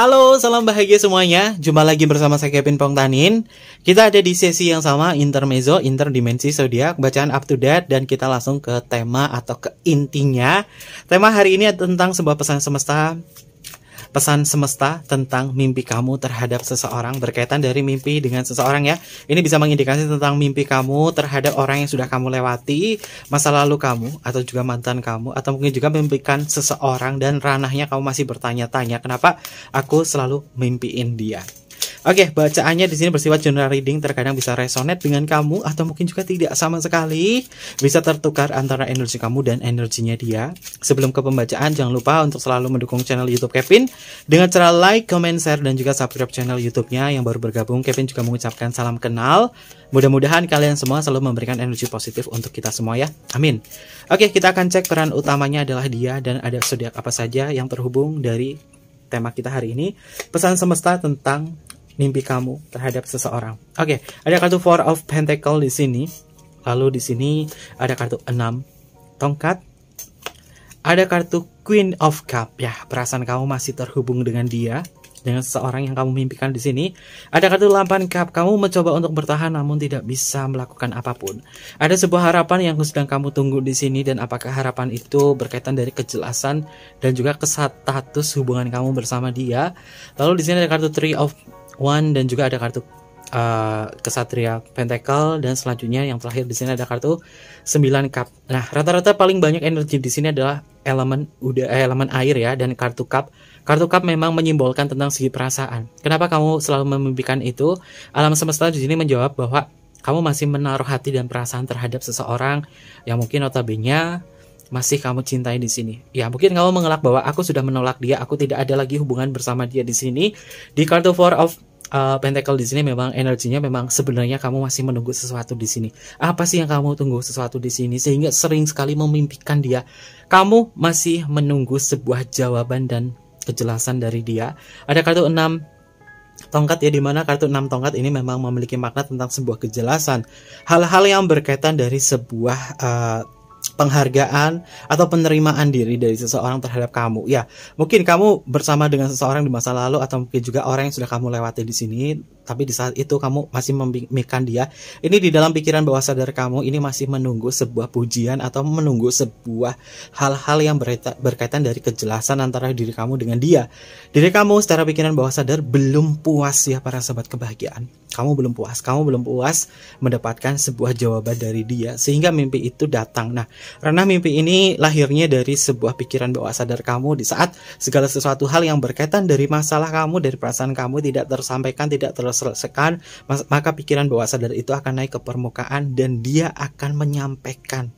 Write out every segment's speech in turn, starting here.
Halo, salam bahagia semuanya. Jumpa lagi bersama saya Kevin Pongtanin. Kita ada di sesi yang sama intermezzo, interdimensi zodiak, bacaan up to date dan kita langsung ke tema atau ke intinya. Tema hari ini tentang sebuah pesan semesta pesan semesta tentang mimpi kamu terhadap seseorang berkaitan dari mimpi dengan seseorang ya. Ini bisa mengindikasi tentang mimpi kamu terhadap orang yang sudah kamu lewati, masa lalu kamu atau juga mantan kamu atau mungkin juga mimpikan seseorang dan ranahnya kamu masih bertanya-tanya kenapa aku selalu mimpiin dia. Oke, bacaannya di sini bersifat general reading, terkadang bisa resonate dengan kamu atau mungkin juga tidak sama sekali. Bisa tertukar antara energi kamu dan energinya dia. Sebelum ke pembacaan, jangan lupa untuk selalu mendukung channel YouTube Kevin dengan cara like, comment, share dan juga subscribe channel YouTube-nya yang baru bergabung. Kevin juga mengucapkan salam kenal. Mudah-mudahan kalian semua selalu memberikan energi positif untuk kita semua ya. Amin. Oke, kita akan cek peran utamanya adalah dia dan ada sudah apa saja yang terhubung dari tema kita hari ini. Pesan semesta tentang mimpi kamu terhadap seseorang. Oke, okay, ada kartu Four of Pentacle di sini. Lalu di sini ada kartu 6 tongkat. Ada kartu Queen of Cup. Ya, perasaan kamu masih terhubung dengan dia, dengan seseorang yang kamu mimpikan di sini. Ada kartu 8 Cup. Kamu mencoba untuk bertahan namun tidak bisa melakukan apapun. Ada sebuah harapan yang sedang kamu tunggu di sini dan apakah harapan itu berkaitan dari kejelasan dan juga kesatatus hubungan kamu bersama dia. Lalu di sini ada kartu Three of One dan juga ada kartu uh, Kesatria Pentacle dan selanjutnya yang terakhir di sini ada kartu 9 cup. Nah, rata-rata paling banyak energi di sini adalah elemen udah eh, elemen air ya dan kartu cup. Kartu cup memang menyimbolkan tentang segi perasaan. Kenapa kamu selalu memimpikan itu? Alam semesta di sini menjawab bahwa kamu masih menaruh hati dan perasaan terhadap seseorang yang mungkin notabene masih kamu cintai di sini. Ya, mungkin kamu mengelak bahwa aku sudah menolak dia, aku tidak ada lagi hubungan bersama dia di sini. Di kartu Four of uh, pentacle di sini memang energinya memang sebenarnya kamu masih menunggu sesuatu di sini. Apa sih yang kamu tunggu sesuatu di sini sehingga sering sekali memimpikan dia. Kamu masih menunggu sebuah jawaban dan kejelasan dari dia. Ada kartu 6 tongkat ya dimana kartu 6 tongkat ini memang memiliki makna tentang sebuah kejelasan hal-hal yang berkaitan dari sebuah uh, penghargaan atau penerimaan diri dari seseorang terhadap kamu. Ya, mungkin kamu bersama dengan seseorang di masa lalu atau mungkin juga orang yang sudah kamu lewati di sini, tapi di saat itu kamu masih memikirkan dia. Ini di dalam pikiran bawah sadar kamu ini masih menunggu sebuah pujian atau menunggu sebuah hal-hal yang berkaitan dari kejelasan antara diri kamu dengan dia. Diri kamu secara pikiran bawah sadar belum puas ya para sahabat kebahagiaan kamu belum puas, kamu belum puas mendapatkan sebuah jawaban dari dia sehingga mimpi itu datang. Nah, karena mimpi ini lahirnya dari sebuah pikiran bawah sadar kamu di saat segala sesuatu hal yang berkaitan dari masalah kamu, dari perasaan kamu tidak tersampaikan, tidak terselesaikan, maka pikiran bawah sadar itu akan naik ke permukaan dan dia akan menyampaikan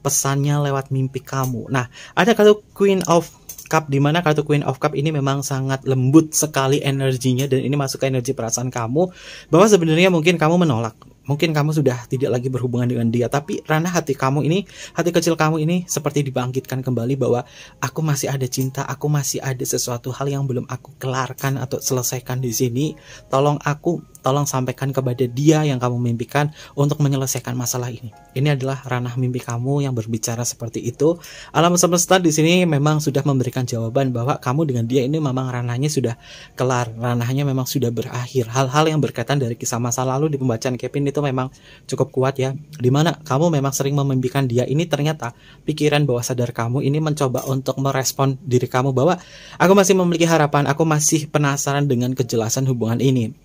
pesannya lewat mimpi kamu. Nah, ada kalau Queen of Cup dimana kartu Queen of Cup ini memang sangat lembut sekali energinya dan ini masuk ke energi perasaan kamu bahwa sebenarnya mungkin kamu menolak Mungkin kamu sudah tidak lagi berhubungan dengan dia, tapi ranah hati kamu ini, hati kecil kamu ini seperti dibangkitkan kembali bahwa aku masih ada cinta, aku masih ada sesuatu hal yang belum aku kelarkan atau selesaikan di sini. Tolong aku, tolong sampaikan kepada dia yang kamu mimpikan untuk menyelesaikan masalah ini. Ini adalah ranah mimpi kamu yang berbicara seperti itu. Alam semesta di sini memang sudah memberikan jawaban bahwa kamu dengan dia ini memang ranahnya sudah kelar, ranahnya memang sudah berakhir. Hal-hal yang berkaitan dari kisah masa lalu di pembacaan Kevin itu itu memang cukup kuat ya. Dimana kamu memang sering memimpikan dia ini ternyata pikiran bawah sadar kamu ini mencoba untuk merespon diri kamu bahwa aku masih memiliki harapan, aku masih penasaran dengan kejelasan hubungan ini.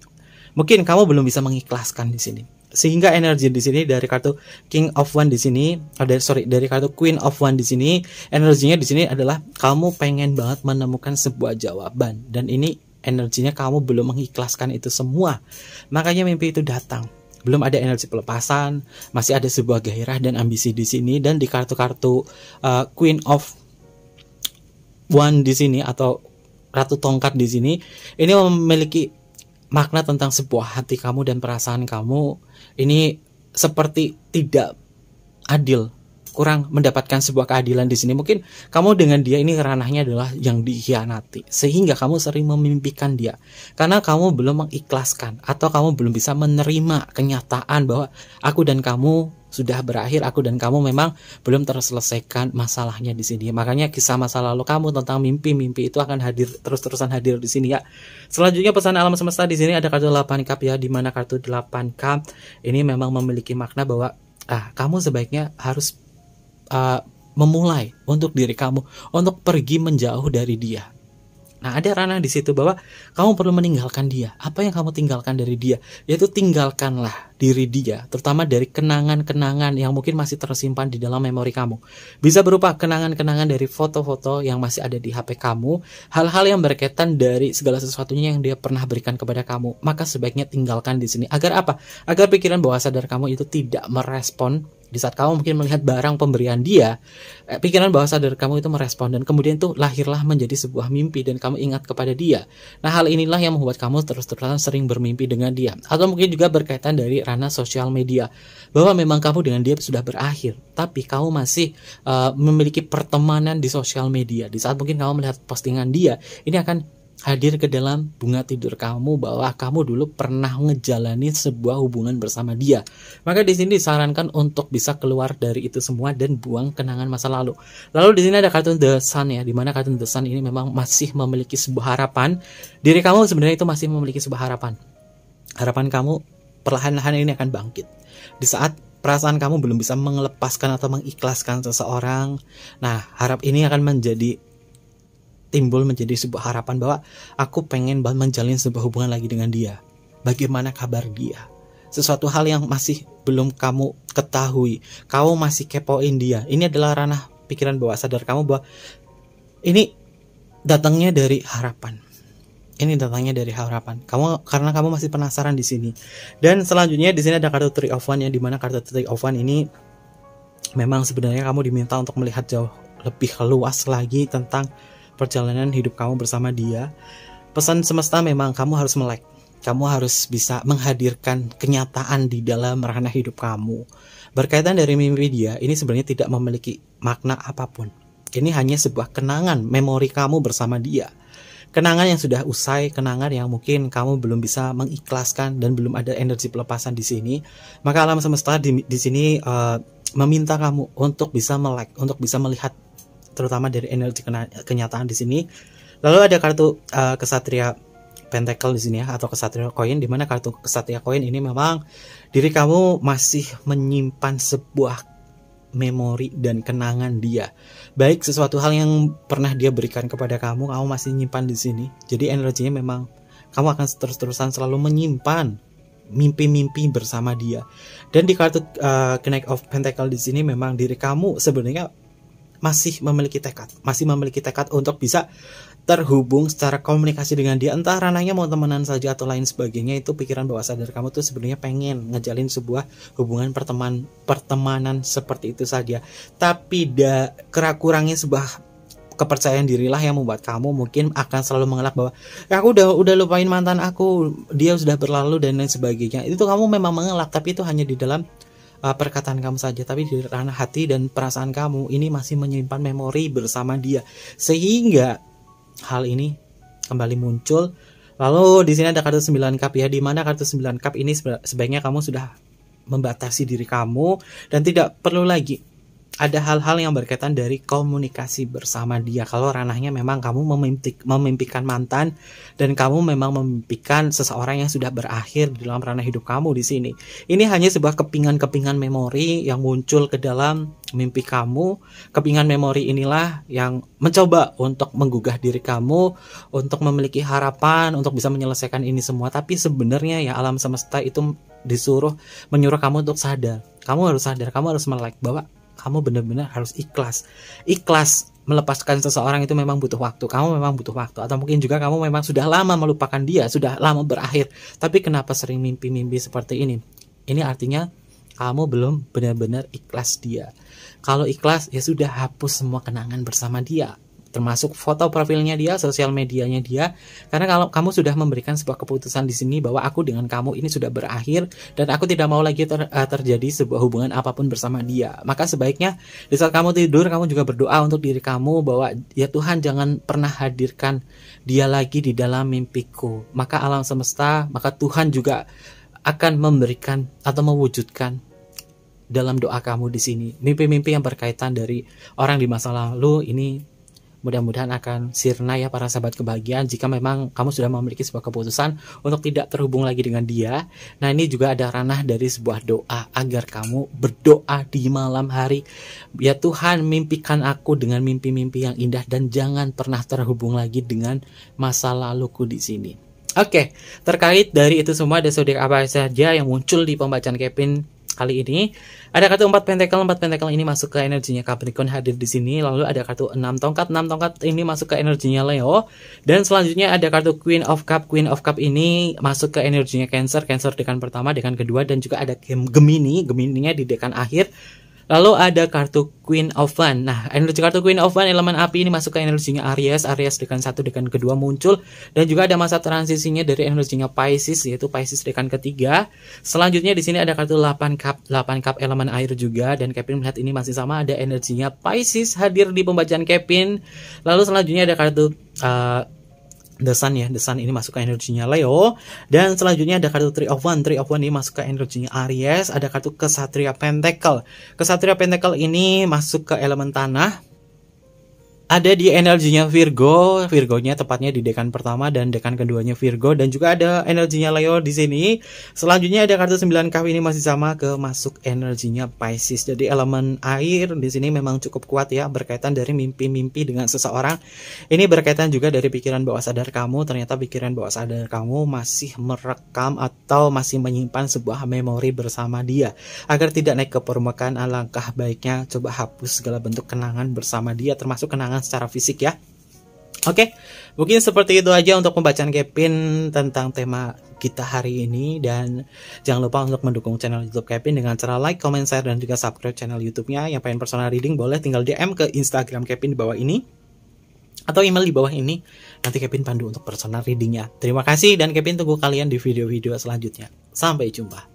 Mungkin kamu belum bisa mengikhlaskan di sini sehingga energi di sini dari kartu King of One di sini, oh sorry dari kartu Queen of One di sini, energinya di sini adalah kamu pengen banget menemukan sebuah jawaban dan ini energinya kamu belum mengikhlaskan itu semua. Makanya mimpi itu datang belum ada energi pelepasan, masih ada sebuah gairah dan ambisi di sini dan di kartu-kartu uh, Queen of One di sini atau Ratu Tongkat di sini ini memiliki makna tentang sebuah hati kamu dan perasaan kamu ini seperti tidak adil kurang mendapatkan sebuah keadilan di sini. Mungkin kamu dengan dia ini ranahnya adalah yang dikhianati, sehingga kamu sering memimpikan dia karena kamu belum mengikhlaskan atau kamu belum bisa menerima kenyataan bahwa aku dan kamu sudah berakhir aku dan kamu memang belum terselesaikan masalahnya di sini. Makanya kisah masa lalu kamu tentang mimpi-mimpi itu akan hadir terus-terusan hadir di sini ya. Selanjutnya pesan alam semesta di sini ada kartu 8 cup ya di mana kartu 8 cup ini memang memiliki makna bahwa ah kamu sebaiknya harus uh, memulai untuk diri kamu untuk pergi menjauh dari dia. Nah, ada ranah di situ bahwa kamu perlu meninggalkan dia. Apa yang kamu tinggalkan dari dia? Yaitu tinggalkanlah diri dia, terutama dari kenangan-kenangan yang mungkin masih tersimpan di dalam memori kamu. Bisa berupa kenangan-kenangan dari foto-foto yang masih ada di HP kamu, hal-hal yang berkaitan dari segala sesuatunya yang dia pernah berikan kepada kamu. Maka sebaiknya tinggalkan di sini. Agar apa? Agar pikiran bawah sadar kamu itu tidak merespon di saat kamu mungkin melihat barang pemberian dia, eh, pikiran bawah sadar kamu itu merespon dan kemudian itu lahirlah menjadi sebuah mimpi dan kamu ingat kepada dia. Nah, hal inilah yang membuat kamu terus-terusan sering bermimpi dengan dia. Atau mungkin juga berkaitan dari ranah sosial media bahwa memang kamu dengan dia sudah berakhir, tapi kamu masih uh, memiliki pertemanan di sosial media. Di saat mungkin kamu melihat postingan dia, ini akan hadir ke dalam bunga tidur kamu bahwa kamu dulu pernah ngejalani sebuah hubungan bersama dia. Maka di sini disarankan untuk bisa keluar dari itu semua dan buang kenangan masa lalu. Lalu di sini ada kartu The Sun ya, dimana kartu The Sun ini memang masih memiliki sebuah harapan. Diri kamu sebenarnya itu masih memiliki sebuah harapan. Harapan kamu perlahan-lahan ini akan bangkit. Di saat perasaan kamu belum bisa melepaskan atau mengikhlaskan seseorang, nah harap ini akan menjadi timbul menjadi sebuah harapan bahwa aku pengen menjalin sebuah hubungan lagi dengan dia. Bagaimana kabar dia? Sesuatu hal yang masih belum kamu ketahui. Kamu masih kepoin dia. Ini adalah ranah pikiran bawah sadar kamu bahwa ini datangnya dari harapan. Ini datangnya dari harapan. Kamu karena kamu masih penasaran di sini. Dan selanjutnya di sini ada kartu Three of One yang dimana kartu Three of One ini memang sebenarnya kamu diminta untuk melihat jauh lebih luas lagi tentang perjalanan hidup kamu bersama dia. Pesan semesta memang kamu harus melek. Kamu harus bisa menghadirkan kenyataan di dalam ranah hidup kamu. Berkaitan dari mimpi dia, ini sebenarnya tidak memiliki makna apapun. Ini hanya sebuah kenangan memori kamu bersama dia. Kenangan yang sudah usai, kenangan yang mungkin kamu belum bisa mengikhlaskan dan belum ada energi pelepasan di sini. Maka alam semesta di, di sini uh, meminta kamu untuk bisa melek, untuk bisa melihat terutama dari energi kenyataan di sini. Lalu ada kartu uh, kesatria pentacle di sini ya atau kesatria koin di mana kartu kesatria koin ini memang diri kamu masih menyimpan sebuah memori dan kenangan dia. Baik sesuatu hal yang pernah dia berikan kepada kamu, kamu masih nyimpan di sini. Jadi energinya memang kamu akan terus-terusan selalu menyimpan mimpi-mimpi bersama dia. Dan di kartu uh, eh, Connect of Pentacle di sini memang diri kamu sebenarnya masih memiliki tekad, masih memiliki tekad untuk bisa terhubung secara komunikasi dengan dia entah ranahnya mau temenan saja atau lain sebagainya itu pikiran bawah sadar kamu tuh sebenarnya pengen ngejalin sebuah hubungan perteman pertemanan seperti itu saja tapi da kurangnya sebuah kepercayaan dirilah yang membuat kamu mungkin akan selalu mengelak bahwa ya, aku udah udah lupain mantan aku dia sudah berlalu dan lain sebagainya itu kamu memang mengelak tapi itu hanya di dalam Eh, perkataan kamu saja, tapi di ranah hati dan perasaan kamu ini masih menyimpan memori bersama dia. Sehingga hal ini kembali muncul. Lalu di sini ada kartu 9 cup ya, di mana kartu 9 cup ini sebaiknya kamu sudah membatasi diri kamu dan tidak perlu lagi ada hal-hal yang berkaitan dari komunikasi bersama dia. Kalau ranahnya memang kamu memimpik memimpikan mantan dan kamu memang memimpikan seseorang yang sudah berakhir di dalam ranah hidup kamu di sini. Ini hanya sebuah kepingan-kepingan memori yang muncul ke dalam mimpi kamu. Kepingan memori inilah yang mencoba untuk menggugah diri kamu untuk memiliki harapan untuk bisa menyelesaikan ini semua. Tapi sebenarnya ya alam semesta itu disuruh menyuruh kamu untuk sadar. Kamu harus sadar, kamu harus melek bahwa kamu benar-benar harus ikhlas ikhlas melepaskan seseorang itu memang butuh waktu kamu memang butuh waktu atau mungkin juga kamu memang sudah lama melupakan dia sudah lama berakhir tapi kenapa sering mimpi-mimpi seperti ini ini artinya kamu belum benar-benar ikhlas dia kalau ikhlas ya sudah hapus semua kenangan bersama dia termasuk foto profilnya dia, sosial medianya dia. Karena kalau kamu sudah memberikan sebuah keputusan di sini bahwa aku dengan kamu ini sudah berakhir dan aku tidak mau lagi ter, eh, terjadi sebuah hubungan apapun bersama dia. Maka sebaiknya di saat kamu tidur kamu juga berdoa untuk diri kamu bahwa ya Tuhan jangan pernah hadirkan dia lagi di dalam mimpiku. Maka alam semesta, maka Tuhan juga akan memberikan atau mewujudkan dalam doa kamu di sini. Mimpi-mimpi yang berkaitan dari orang di masa lalu ini mudah-mudahan akan sirna ya para sahabat kebahagiaan jika memang kamu sudah memiliki sebuah keputusan untuk tidak terhubung lagi dengan dia. Nah ini juga ada ranah dari sebuah doa agar kamu berdoa di malam hari. Ya Tuhan mimpikan aku dengan mimpi-mimpi yang indah dan jangan pernah terhubung lagi dengan masa laluku di sini. Oke, okay, terkait dari itu semua ada zodiak apa saja yang muncul di pembacaan Kevin kali ini. Ada kartu 4 pentacle 4 pentacle ini masuk ke energinya Capricorn hadir di sini. Lalu ada kartu 6 tongkat, 6 tongkat ini masuk ke energinya Leo. Dan selanjutnya ada kartu Queen of Cup, Queen of Cup ini masuk ke energinya Cancer, Cancer dekan pertama, dekan kedua dan juga ada Gemini, Gemininya di dekan akhir. Lalu ada kartu Queen of One. Nah, energi kartu Queen of One elemen api ini masuk ke energinya Aries, Aries dekan satu dekan kedua muncul dan juga ada masa transisinya dari energinya Pisces yaitu Pisces dekan ketiga. Selanjutnya di sini ada kartu 8 cup, 8 cup elemen air juga dan Kevin melihat ini masih sama ada energinya Pisces hadir di pembacaan Kevin. Lalu selanjutnya ada kartu uh, The Sun ya, The Sun ini masuk ke energinya Leo dan selanjutnya ada kartu Three of One, Three of One ini masuk ke energinya Aries, ada kartu Kesatria Pentacle. Kesatria Pentacle ini masuk ke elemen tanah ada di energinya Virgo, Virgonya tepatnya di dekan pertama dan dekan keduanya Virgo dan juga ada energinya Leo di sini. Selanjutnya ada kartu 9 kah ini masih sama ke masuk energinya Pisces. Jadi elemen air di sini memang cukup kuat ya berkaitan dari mimpi-mimpi dengan seseorang. Ini berkaitan juga dari pikiran bawah sadar kamu. Ternyata pikiran bawah sadar kamu masih merekam atau masih menyimpan sebuah memori bersama dia. Agar tidak naik ke permukaan alangkah baiknya coba hapus segala bentuk kenangan bersama dia termasuk kenangan secara fisik ya. Oke, mungkin seperti itu aja untuk pembacaan Kevin tentang tema kita hari ini dan jangan lupa untuk mendukung channel YouTube Kevin dengan cara like, comment, share dan juga subscribe channel YouTube-nya. Yang pengen personal reading boleh tinggal DM ke Instagram Kevin di bawah ini atau email di bawah ini. Nanti Kevin pandu untuk personal readingnya. Terima kasih dan Kevin tunggu kalian di video-video selanjutnya. Sampai jumpa.